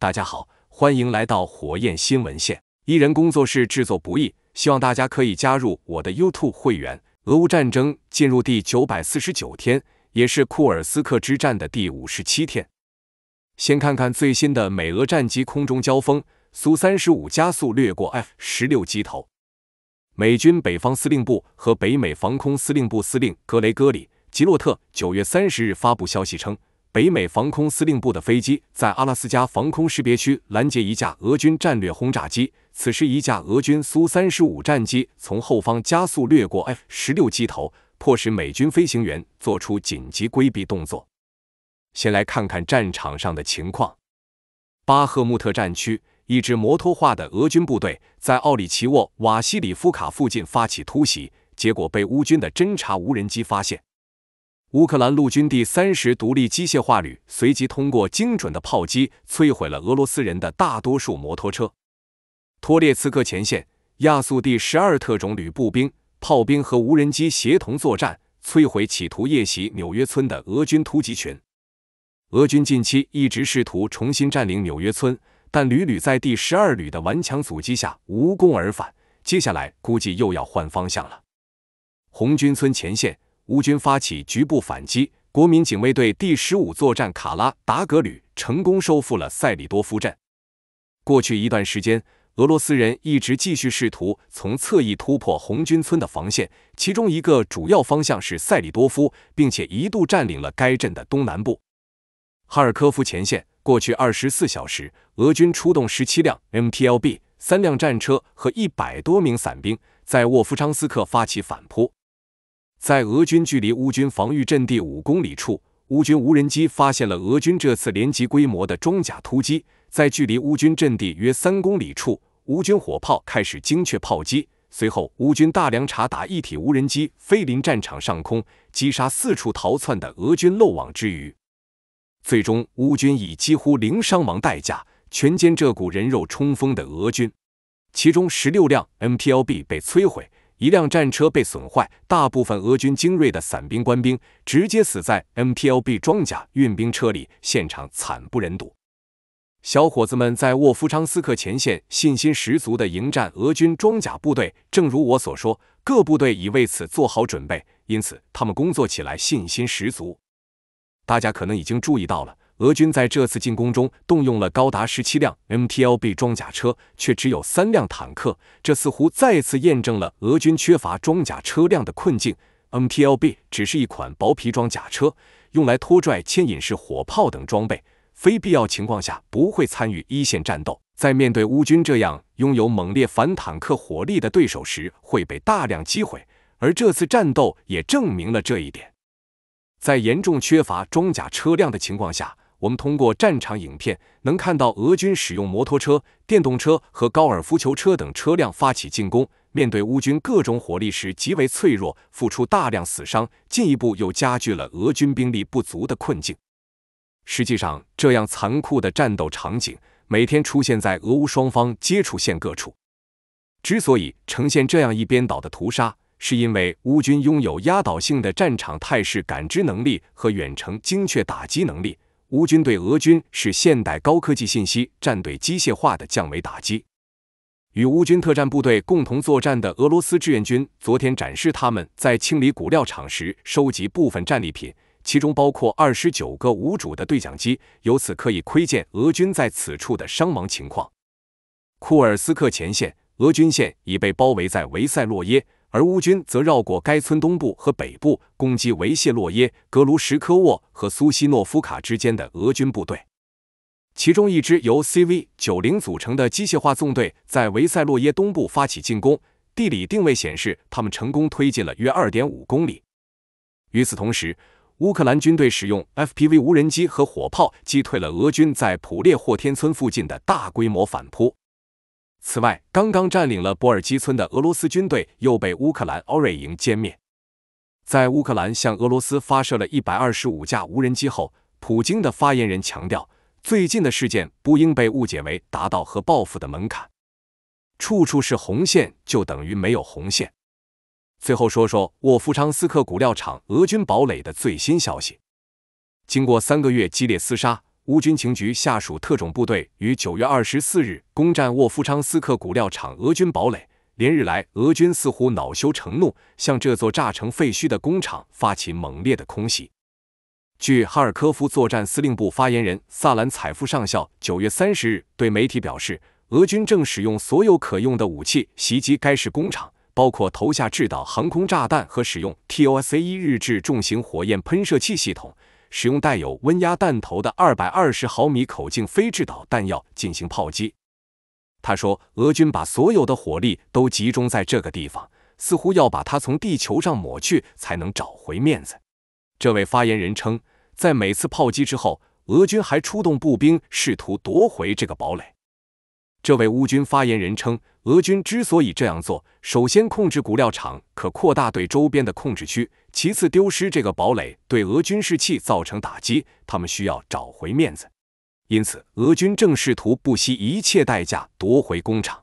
大家好，欢迎来到火焰新闻线。一人工作室制作不易，希望大家可以加入我的 YouTube 会员。俄乌战争进入第九百四十九天，也是库尔斯克之战的第五十七天。先看看最新的美俄战机空中交锋，苏三十五加速掠过 F 十六机头。美军北方司令部和北美防空司令部司令格雷戈里·吉洛特九月三十日发布消息称。北美防空司令部的飞机在阿拉斯加防空识别区拦截一架俄军战略轰炸机。此时，一架俄军苏三十五战机从后方加速掠过 F- 十六机头，迫使美军飞行员做出紧急规避动作。先来看看战场上的情况：巴赫穆特战区，一支摩托化的俄军部队在奥里奇沃瓦西里夫卡附近发起突袭，结果被乌军的侦察无人机发现。乌克兰陆军第三十独立机械化旅随即通过精准的炮击摧毁了俄罗斯人的大多数摩托车。托列茨克前线，亚速第十二特种旅步兵、炮兵和无人机协同作战，摧毁企图夜袭纽约村的俄军突击群。俄军近期一直试图重新占领纽约村，但屡屡在第十二旅的顽强阻击下无功而返。接下来估计又要换方向了。红军村前线。乌军发起局部反击，国民警卫队第十五作战卡拉达格旅成功收复了塞里多夫镇。过去一段时间，俄罗斯人一直继续试图从侧翼突破红军村的防线，其中一个主要方向是塞里多夫，并且一度占领了该镇的东南部。哈尔科夫前线，过去二十四小时，俄军出动十七辆 MTLB、三辆战车和一百多名伞兵，在沃夫昌斯克发起反扑。在俄军距离乌军防御阵地五公里处，乌军无人机发现了俄军这次连级规模的装甲突击。在距离乌军阵地约三公里处，乌军火炮开始精确炮击。随后，乌军大量察打一体无人机飞临战场上空，击杀四处逃窜的俄军漏网之鱼。最终，乌军以几乎零伤亡代价全歼这股人肉冲锋的俄军，其中十六辆 MPLB 被摧毁。一辆战车被损坏，大部分俄军精锐的伞兵官兵直接死在 m p l b 装甲运兵车里，现场惨不忍睹。小伙子们在沃夫昌斯克前线信心十足地迎战俄军装甲部队。正如我所说，各部队已为此做好准备，因此他们工作起来信心十足。大家可能已经注意到了。俄军在这次进攻中动用了高达十七辆 MTLB 装甲车，却只有三辆坦克。这似乎再次验证了俄军缺乏装甲车辆的困境。MTLB 只是一款薄皮装甲车，用来拖拽牵引式火炮等装备，非必要情况下不会参与一线战斗。在面对乌军这样拥有猛烈反坦克火力的对手时，会被大量击毁。而这次战斗也证明了这一点。在严重缺乏装甲车辆的情况下，我们通过战场影片能看到俄军使用摩托车、电动车和高尔夫球车等车辆发起进攻，面对乌军各种火力时极为脆弱，付出大量死伤，进一步又加剧了俄军兵力不足的困境。实际上，这样残酷的战斗场景每天出现在俄乌双方接触线各处。之所以呈现这样一边倒的屠杀，是因为乌军拥有压倒性的战场态势感知能力和远程精确打击能力。乌军对俄军是现代高科技信息战队机械化的降维打击。与乌军特战部队共同作战的俄罗斯志愿军昨天展示他们在清理谷料场时收集部分战利品，其中包括二十九个无主的对讲机，由此可以窥见俄军在此处的伤亡情况。库尔斯克前线，俄军线已被包围在维塞洛耶。而乌军则绕过该村东部和北部，攻击维谢洛耶、格卢什科沃和苏西诺夫卡之间的俄军部队。其中一支由 CV-90 组成的机械化纵队在维塞洛耶东部发起进攻，地理定位显示他们成功推进了约2.5公里。与此同时，乌克兰军队使用 FPV 无人机和火炮击退了俄军在普列霍天村附近的大规模反扑。此外，刚刚占领了博尔基村的俄罗斯军队又被乌克兰奥瑞营歼灭。在乌克兰向俄罗斯发射了一百二十五架无人机后，普京的发言人强调，最近的事件不应被误解为达到和报复的门槛。处处是红线，就等于没有红线。最后说说沃夫昌斯克古料厂俄军堡垒的最新消息。经过三个月激烈厮杀。乌军情局下属特种部队于九月二十四日攻占沃夫昌斯克骨料厂俄军堡垒。连日来，俄军似乎恼羞成怒，向这座炸成废墟的工厂发起猛烈的空袭。据哈尔科夫作战司令部发言人萨兰采夫上校九月三十日对媒体表示，俄军正使用所有可用的武器袭击该市工厂，包括投下制导航空炸弹和使用 TOSA 一日制重型火焰喷射器系统。使用带有温压弹头的二百二十毫米口径非制导弹药进行炮击。他说，俄军把所有的火力都集中在这个地方，似乎要把它从地球上抹去才能找回面子。这位发言人称，在每次炮击之后，俄军还出动步兵试图夺回这个堡垒。这位乌军发言人称，俄军之所以这样做，首先控制骨料厂可扩大对周边的控制区。其次，丢失这个堡垒对俄军士气造成打击，他们需要找回面子。因此，俄军正试图不惜一切代价夺回工厂。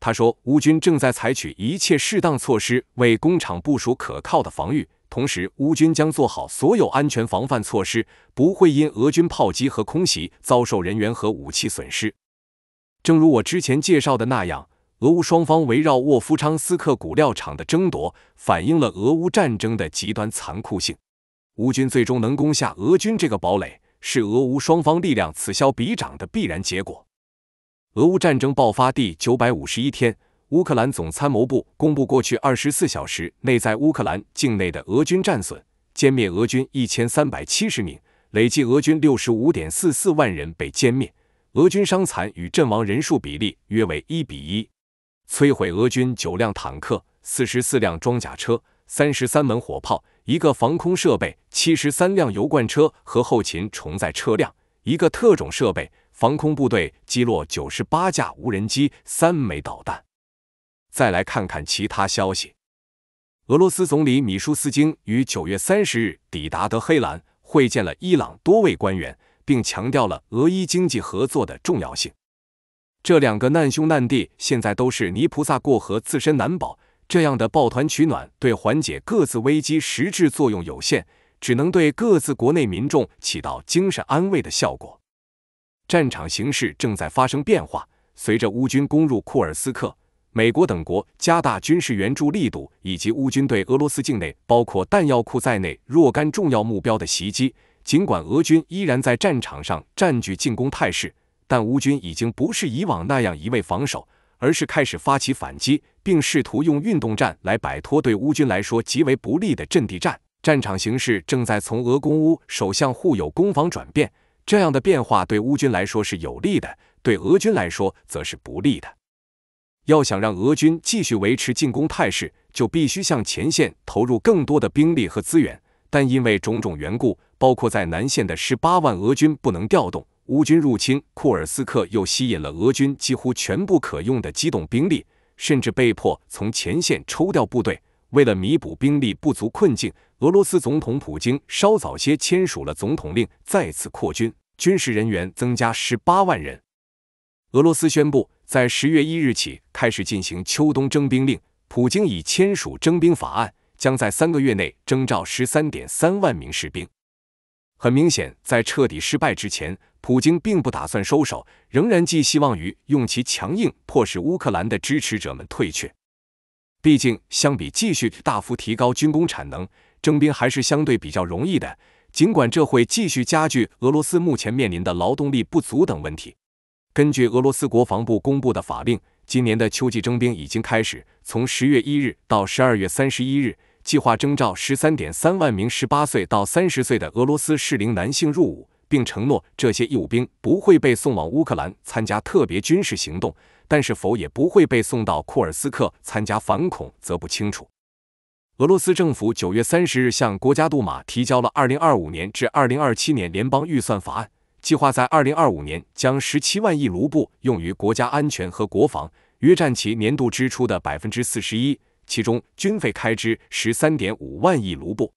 他说，乌军正在采取一切适当措施为工厂部署可靠的防御，同时乌军将做好所有安全防范措施，不会因俄军炮击和空袭遭受人员和武器损失。正如我之前介绍的那样。俄乌双方围绕沃夫昌斯克骨料厂的争夺，反映了俄乌战争的极端残酷性。乌军最终能攻下俄军这个堡垒，是俄乌双方力量此消彼长的必然结果。俄乌战争爆发第九百五十一天，乌克兰总参谋部公布过去二十四小时内在乌克兰境内的俄军战损：歼灭俄军一千三百七十名，累计俄军六十五点四四万人被歼灭，俄军伤残与阵亡人数比例约为一比一。摧毁俄军九辆坦克、四十四辆装甲车、三十三门火炮、一个防空设备、七十三辆油罐车和后勤重载车辆、一个特种设备。防空部队击落九十八架无人机、三枚导弹。再来看看其他消息：俄罗斯总理米舒斯京于九月三十日抵达德黑兰，会见了伊朗多位官员，并强调了俄伊经济合作的重要性。这两个难兄难弟现在都是泥菩萨过河，自身难保。这样的抱团取暖对缓解各自危机实质作用有限，只能对各自国内民众起到精神安慰的效果。战场形势正在发生变化，随着乌军攻入库尔斯克，美国等国加大军事援助力度，以及乌军对俄罗斯境内包括弹药库在内若干重要目标的袭击，尽管俄军依然在战场上占据进攻态势。但乌军已经不是以往那样一味防守，而是开始发起反击，并试图用运动战来摆脱对乌军来说极为不利的阵地战。战场形势正在从俄攻乌守向互有攻防转变。这样的变化对乌军来说是有利的，对俄军来说则是不利的。要想让俄军继续维持进攻态势，就必须向前线投入更多的兵力和资源，但因为种种缘故，包括在南线的十八万俄军不能调动。乌军入侵库尔斯克，又吸引了俄军几乎全部可用的机动兵力，甚至被迫从前线抽调部队。为了弥补兵力不足困境，俄罗斯总统普京稍早些签署了总统令，再次扩军，军事人员增加十八万人。俄罗斯宣布，在十月一日起开始进行秋冬征兵令。普京已签署征兵法案，将在三个月内征召十三点三万名士兵。很明显，在彻底失败之前。普京并不打算收手，仍然寄希望于用其强硬迫使乌克兰的支持者们退却。毕竟，相比继续大幅提高军工产能，征兵还是相对比较容易的。尽管这会继续加剧俄罗斯目前面临的劳动力不足等问题。根据俄罗斯国防部公布的法令，今年的秋季征兵已经开始，从十月一日到十二月三十一日，计划征召十三点三万名十八岁到三十岁的俄罗斯适龄男性入伍。并承诺这些义务兵不会被送往乌克兰参加特别军事行动，但是否也不会被送到库尔斯克参加反恐则不清楚。俄罗斯政府九月三十日向国家杜马提交了二零二五年至二零二七年联邦预算法案，计划在二零二五年将十七万亿卢布用于国家安全和国防，约占其年度支出的百分之四十一，其中军费开支十三点五万亿卢布。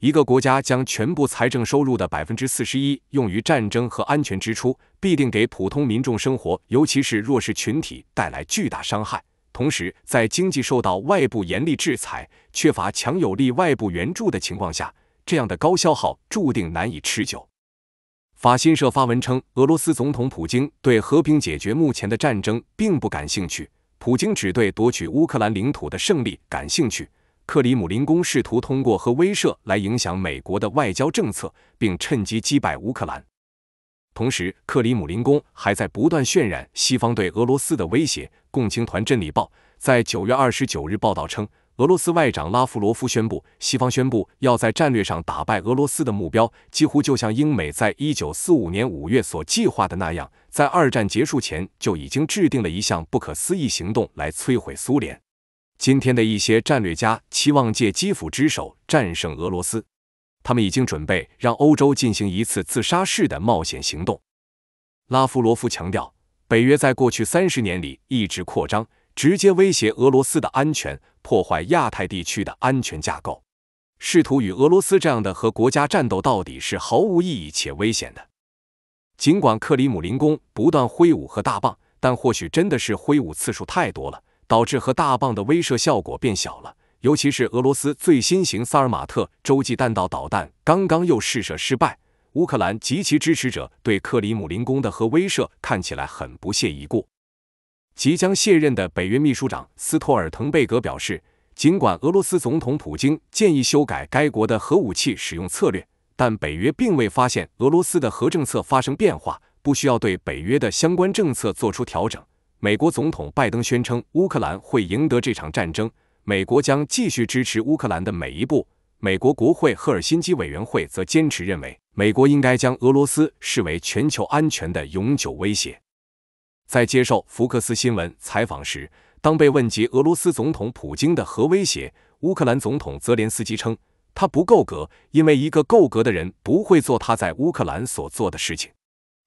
一个国家将全部财政收入的百分之四十一用于战争和安全支出，必定给普通民众生活，尤其是弱势群体带来巨大伤害。同时，在经济受到外部严厉制裁、缺乏强有力外部援助的情况下，这样的高消耗注定难以持久。法新社发文称，俄罗斯总统普京对和平解决目前的战争并不感兴趣，普京只对夺取乌克兰领土的胜利感兴趣。克里姆林宫试图通过核威慑来影响美国的外交政策，并趁机击败乌克兰。同时，克里姆林宫还在不断渲染西方对俄罗斯的威胁。共青团真理报在九月二十九日报道称，俄罗斯外长拉夫罗夫宣布，西方宣布要在战略上打败俄罗斯的目标，几乎就像英美在一九四五年五月所计划的那样，在二战结束前就已经制定了一项不可思议行动来摧毁苏联。今天的一些战略家期望借基辅之手战胜俄罗斯，他们已经准备让欧洲进行一次自杀式的冒险行动。拉夫罗夫强调，北约在过去三十年里一直扩张，直接威胁俄罗斯的安全，破坏亚太地区的安全架构，试图与俄罗斯这样的核国家战斗到底是毫无意义且危险的。尽管克里姆林宫不断挥舞和大棒，但或许真的是挥舞次数太多了。导致核大棒的威慑效果变小了，尤其是俄罗斯最新型萨尔马特洲际弹道导弹刚刚又试射失败，乌克兰及其支持者对克里姆林宫的核威慑看起来很不屑一顾。即将卸任的北约秘书长斯托尔滕贝格表示，尽管俄罗斯总统普京建议修改该国的核武器使用策略，但北约并未发现俄罗斯的核政策发生变化，不需要对北约的相关政策做出调整。美国总统拜登宣称，乌克兰会赢得这场战争，美国将继续支持乌克兰的每一步。美国国会赫尔辛基委员会则坚持认为，美国应该将俄罗斯视为全球安全的永久威胁。在接受福克斯新闻采访时，当被问及俄罗斯总统普京的核威胁，乌克兰总统泽连斯基称，他不够格，因为一个够格的人不会做他在乌克兰所做的事情，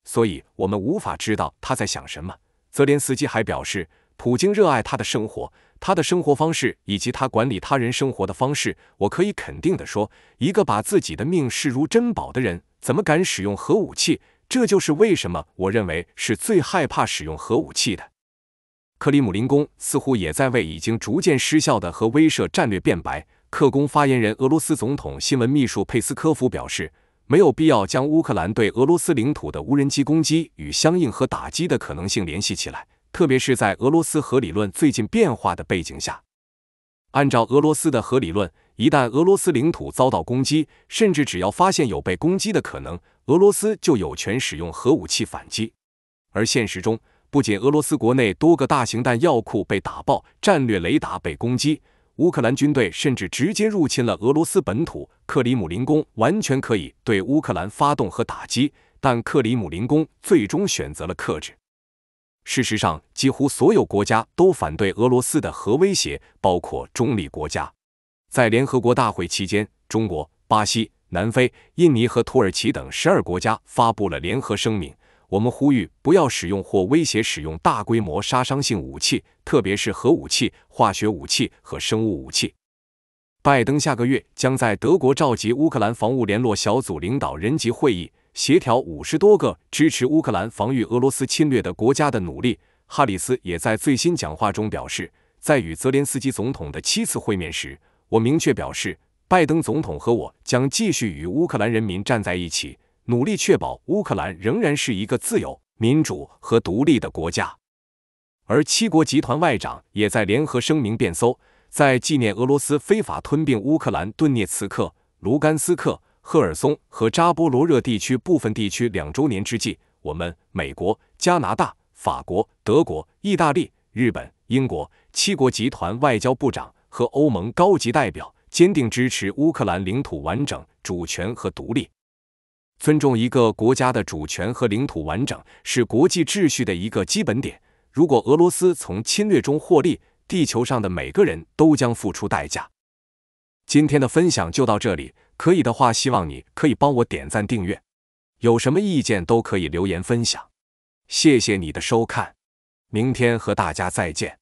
所以我们无法知道他在想什么。泽连斯基还表示，普京热爱他的生活，他的生活方式以及他管理他人生活的方式。我可以肯定地说，一个把自己的命视如珍宝的人，怎么敢使用核武器？这就是为什么我认为是最害怕使用核武器的。克里姆林宫似乎也在为已经逐渐失效的核威慑战略辩白。克宫发言人、俄罗斯总统新闻秘书佩斯科夫表示。没有必要将乌克兰对俄罗斯领土的无人机攻击与相应和打击的可能性联系起来，特别是在俄罗斯核理论最近变化的背景下。按照俄罗斯的核理论，一旦俄罗斯领土遭到攻击，甚至只要发现有被攻击的可能，俄罗斯就有权使用核武器反击。而现实中，不仅俄罗斯国内多个大型弹药库被打爆，战略雷达被攻击。乌克兰军队甚至直接入侵了俄罗斯本土，克里姆林宫完全可以对乌克兰发动和打击，但克里姆林宫最终选择了克制。事实上，几乎所有国家都反对俄罗斯的核威胁，包括中立国家。在联合国大会期间，中国、巴西、南非、印尼和土耳其等十二国家发布了联合声明。我们呼吁不要使用或威胁使用大规模杀伤性武器，特别是核武器、化学武器和生物武器。拜登下个月将在德国召集乌克兰防务联络小组领导人级会议，协调五十多个支持乌克兰防御俄罗斯侵略的国家的努力。哈里斯也在最新讲话中表示，在与泽连斯基总统的七次会面时，我明确表示，拜登总统和我将继续与乌克兰人民站在一起。努力确保乌克兰仍然是一个自由、民主和独立的国家。而七国集团外长也在联合声明变搜，在纪念俄罗斯非法吞并乌克兰顿涅茨克、卢甘斯克、赫尔松和扎波罗热地区部分地区两周年之际，我们美国、加拿大、法国、德国、意大利、日本、英国七国集团外交部长和欧盟高级代表坚定支持乌克兰领土完整、主权和独立。尊重一个国家的主权和领土完整是国际秩序的一个基本点。如果俄罗斯从侵略中获利，地球上的每个人都将付出代价。今天的分享就到这里，可以的话希望你可以帮我点赞订阅，有什么意见都可以留言分享。谢谢你的收看，明天和大家再见。